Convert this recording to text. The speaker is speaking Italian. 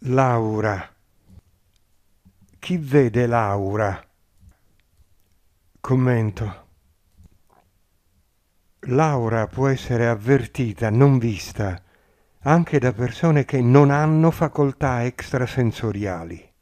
Laura. Chi vede Laura? Commento. Laura può essere avvertita, non vista, anche da persone che non hanno facoltà extrasensoriali.